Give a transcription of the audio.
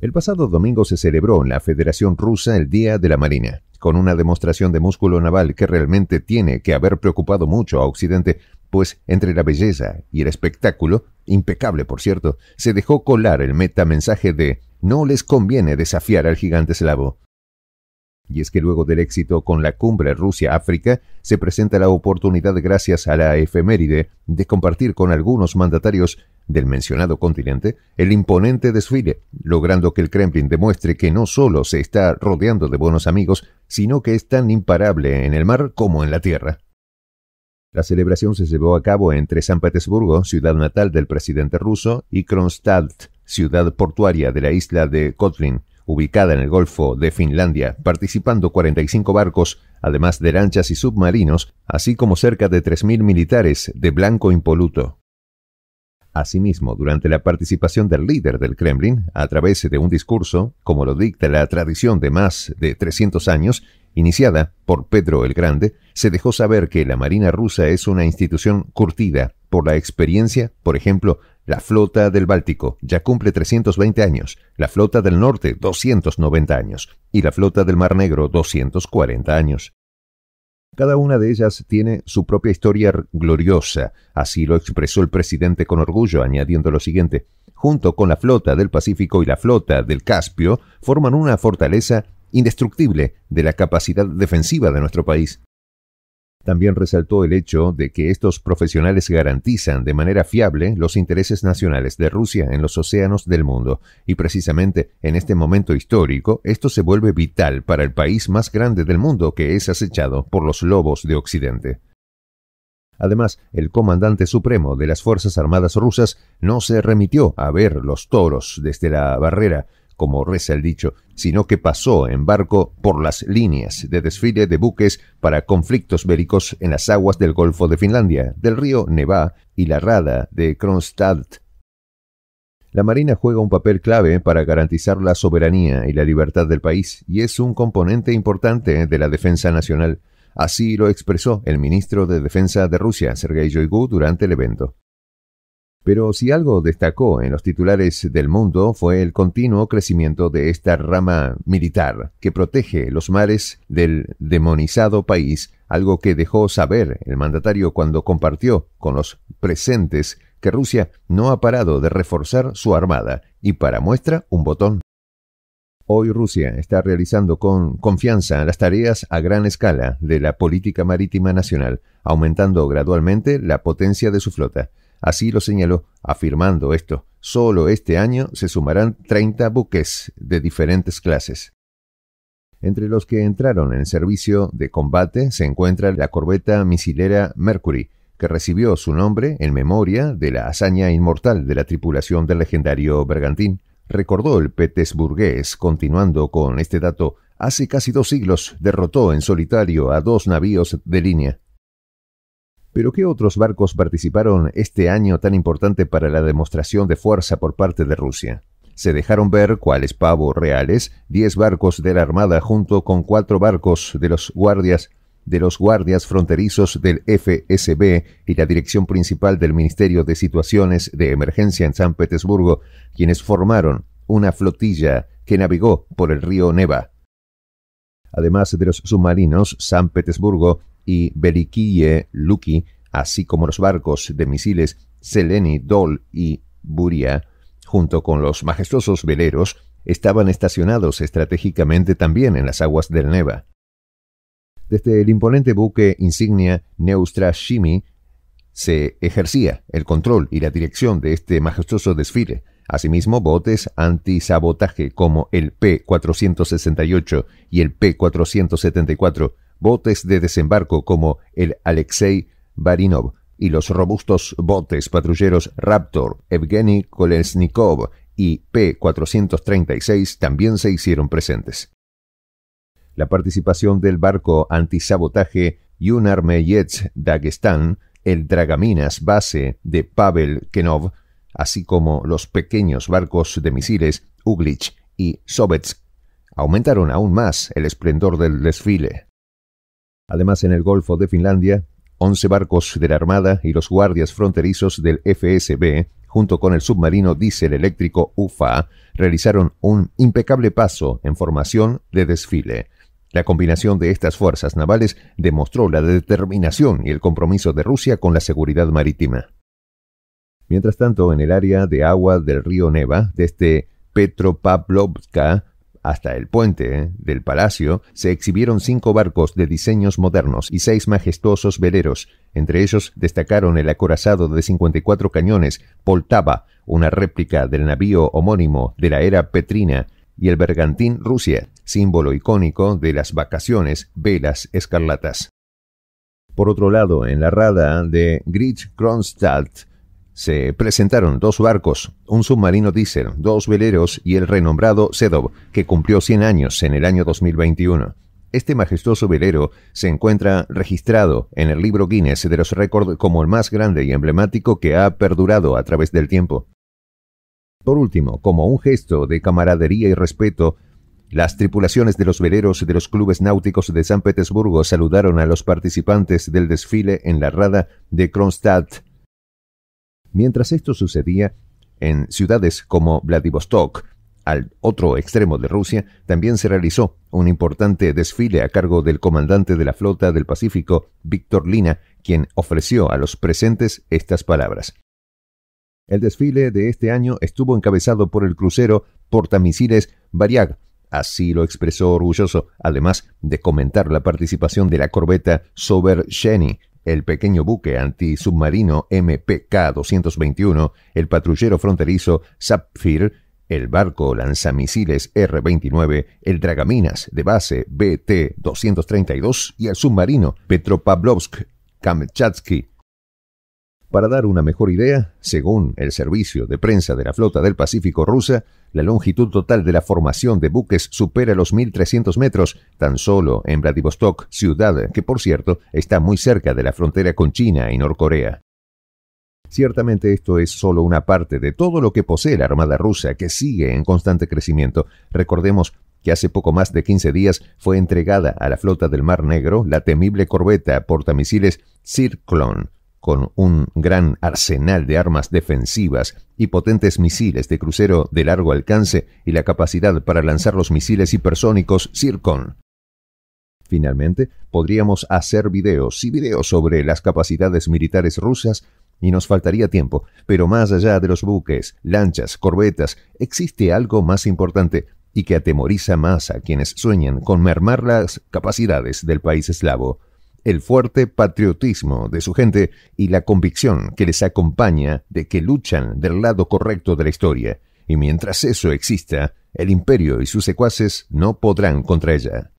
El pasado domingo se celebró en la Federación Rusa el Día de la Marina, con una demostración de músculo naval que realmente tiene que haber preocupado mucho a Occidente, pues entre la belleza y el espectáculo, impecable por cierto, se dejó colar el metamensaje de no les conviene desafiar al gigante eslavo. Y es que luego del éxito con la cumbre Rusia-África, se presenta la oportunidad gracias a la efeméride de compartir con algunos mandatarios del mencionado continente el imponente desfile, logrando que el Kremlin demuestre que no solo se está rodeando de buenos amigos, sino que es tan imparable en el mar como en la tierra. La celebración se llevó a cabo entre San Petersburgo, ciudad natal del presidente ruso, y Kronstadt, ciudad portuaria de la isla de Kotlin, ubicada en el Golfo de Finlandia, participando 45 barcos, además de lanchas y submarinos, así como cerca de 3.000 militares de blanco impoluto. Asimismo, durante la participación del líder del Kremlin, a través de un discurso, como lo dicta la tradición de más de 300 años, iniciada por Pedro el Grande, se dejó saber que la Marina rusa es una institución curtida por la experiencia, por ejemplo, la flota del Báltico ya cumple 320 años, la flota del Norte 290 años y la flota del Mar Negro 240 años. Cada una de ellas tiene su propia historia gloriosa, así lo expresó el presidente con orgullo, añadiendo lo siguiente, junto con la flota del Pacífico y la flota del Caspio, forman una fortaleza indestructible de la capacidad defensiva de nuestro país. También resaltó el hecho de que estos profesionales garantizan de manera fiable los intereses nacionales de Rusia en los océanos del mundo, y precisamente en este momento histórico esto se vuelve vital para el país más grande del mundo que es acechado por los lobos de Occidente. Además, el comandante supremo de las Fuerzas Armadas rusas no se remitió a ver los toros desde la barrera, como reza el dicho, sino que pasó en barco por las líneas de desfile de buques para conflictos bélicos en las aguas del Golfo de Finlandia, del río Neva y la Rada de Kronstadt. La Marina juega un papel clave para garantizar la soberanía y la libertad del país y es un componente importante de la defensa nacional. Así lo expresó el ministro de Defensa de Rusia, Sergei Shoigu, durante el evento. Pero si algo destacó en los titulares del mundo fue el continuo crecimiento de esta rama militar que protege los mares del demonizado país, algo que dejó saber el mandatario cuando compartió con los presentes que Rusia no ha parado de reforzar su armada y para muestra un botón. Hoy Rusia está realizando con confianza las tareas a gran escala de la política marítima nacional, aumentando gradualmente la potencia de su flota. Así lo señaló, afirmando esto, solo este año se sumarán 30 buques de diferentes clases. Entre los que entraron en servicio de combate se encuentra la corbeta misilera Mercury, que recibió su nombre en memoria de la hazaña inmortal de la tripulación del legendario Bergantín. Recordó el petesburgués, continuando con este dato, hace casi dos siglos derrotó en solitario a dos navíos de línea. Pero ¿qué otros barcos participaron este año tan importante para la demostración de fuerza por parte de Rusia? Se dejaron ver cuáles pavos reales, 10 barcos de la Armada junto con cuatro barcos de los guardias de los guardias fronterizos del FSB y la dirección principal del Ministerio de Situaciones de Emergencia en San Petersburgo, quienes formaron una flotilla que navegó por el río Neva. Además de los submarinos, San Petersburgo y Velikie Luki, así como los barcos de misiles Seleni, Dol y Buria, junto con los majestuosos veleros, estaban estacionados estratégicamente también en las aguas del Neva. Desde el imponente buque insignia Neustrashimi se ejercía el control y la dirección de este majestuoso desfile. Asimismo, botes antisabotaje como el P-468 y el P-474 botes de desembarco como el Alexei Barinov y los robustos botes patrulleros Raptor, Evgeny Kolesnikov y P-436 también se hicieron presentes. La participación del barco antisabotaje Yunarmeyets Dagestan, el Dragaminas base de Pavel Kenov, así como los pequeños barcos de misiles Uglich y Sobetsk, aumentaron aún más el esplendor del desfile. Además, en el Golfo de Finlandia, 11 barcos de la Armada y los guardias fronterizos del FSB, junto con el submarino diésel eléctrico UFA, realizaron un impecable paso en formación de desfile. La combinación de estas fuerzas navales demostró la determinación y el compromiso de Rusia con la seguridad marítima. Mientras tanto, en el área de agua del río Neva, desde este Petropavlovka hasta el puente ¿eh? del palacio se exhibieron cinco barcos de diseños modernos y seis majestuosos veleros. Entre ellos destacaron el acorazado de 54 cañones Poltava, una réplica del navío homónimo de la era Petrina, y el bergantín Rusia, símbolo icónico de las vacaciones velas escarlatas. Por otro lado, en la rada de grid Kronstadt se presentaron dos barcos, un submarino diésel, dos veleros y el renombrado Sedov, que cumplió 100 años en el año 2021. Este majestuoso velero se encuentra registrado en el libro Guinness de los récords como el más grande y emblemático que ha perdurado a través del tiempo. Por último, como un gesto de camaradería y respeto, las tripulaciones de los veleros de los clubes náuticos de San Petersburgo saludaron a los participantes del desfile en la rada de Kronstadt Mientras esto sucedía, en ciudades como Vladivostok, al otro extremo de Rusia, también se realizó un importante desfile a cargo del comandante de la flota del Pacífico, Víctor Lina, quien ofreció a los presentes estas palabras. El desfile de este año estuvo encabezado por el crucero portamisiles Variag, así lo expresó orgulloso, además de comentar la participación de la corbeta Sober el pequeño buque antisubmarino MPK-221, el patrullero fronterizo Sapphire, el barco lanzamisiles R-29, el dragaminas de base BT-232 y el submarino Petropavlovsk-Kamchatsky para dar una mejor idea, según el Servicio de Prensa de la Flota del Pacífico rusa, la longitud total de la formación de buques supera los 1.300 metros, tan solo en Vladivostok, ciudad que por cierto está muy cerca de la frontera con China y Norcorea. Ciertamente esto es solo una parte de todo lo que posee la Armada rusa, que sigue en constante crecimiento. Recordemos que hace poco más de 15 días fue entregada a la flota del Mar Negro la temible corbeta portamisiles Cyclone con un gran arsenal de armas defensivas y potentes misiles de crucero de largo alcance y la capacidad para lanzar los misiles hipersónicos Zircon. Finalmente, podríamos hacer videos y videos sobre las capacidades militares rusas y nos faltaría tiempo, pero más allá de los buques, lanchas, corbetas, existe algo más importante y que atemoriza más a quienes sueñan con mermar las capacidades del país eslavo el fuerte patriotismo de su gente y la convicción que les acompaña de que luchan del lado correcto de la historia, y mientras eso exista, el imperio y sus secuaces no podrán contra ella.